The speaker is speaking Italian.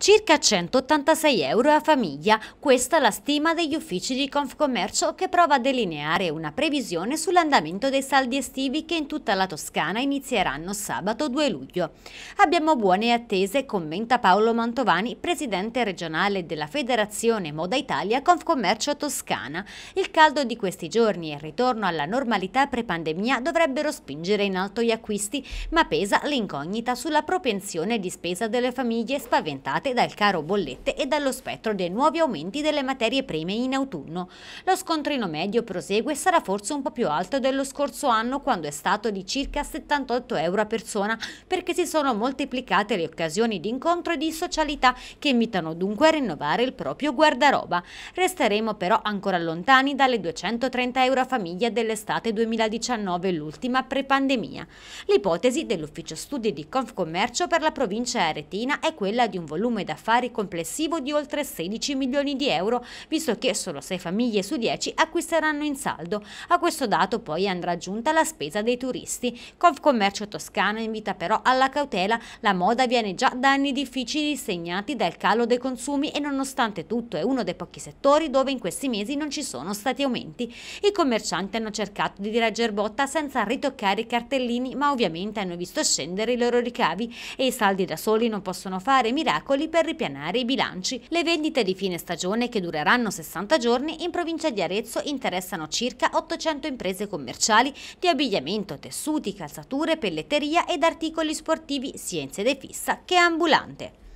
Circa 186 euro a famiglia, questa è la stima degli uffici di Confcommercio che prova a delineare una previsione sull'andamento dei saldi estivi che in tutta la Toscana inizieranno sabato 2 luglio. Abbiamo buone attese, commenta Paolo Mantovani, presidente regionale della Federazione Moda Italia Confcommercio Toscana. Il caldo di questi giorni e il ritorno alla normalità pre-pandemia dovrebbero spingere in alto gli acquisti, ma pesa l'incognita sulla propensione di spesa delle famiglie spaventate provate dal caro bollette e dallo spettro dei nuovi aumenti delle materie prime in autunno. Lo scontrino medio prosegue e sarà forse un po' più alto dello scorso anno quando è stato di circa 78 euro a persona perché si sono moltiplicate le occasioni di incontro e di socialità che invitano dunque a rinnovare il proprio guardaroba. Resteremo però ancora lontani dalle 230 euro a famiglia dell'estate 2019, l'ultima pre-pandemia. L'ipotesi dell'ufficio studi di Confcommercio per la provincia aretina è quella di un volume volume d'affari complessivo di oltre 16 milioni di euro, visto che solo 6 famiglie su 10 acquisteranno in saldo. A questo dato poi andrà aggiunta la spesa dei turisti. Confcommercio Toscana invita però alla cautela, la moda viene già da anni difficili segnati dal calo dei consumi e nonostante tutto è uno dei pochi settori dove in questi mesi non ci sono stati aumenti. I commercianti hanno cercato di regger botta senza ritoccare i cartellini ma ovviamente hanno visto scendere i loro ricavi e i saldi da soli non possono fare miracoli per ripianare i bilanci. Le vendite di fine stagione, che dureranno 60 giorni, in provincia di Arezzo interessano circa 800 imprese commerciali di abbigliamento, tessuti, calzature, pelletteria ed articoli sportivi sia in sede fissa che ambulante.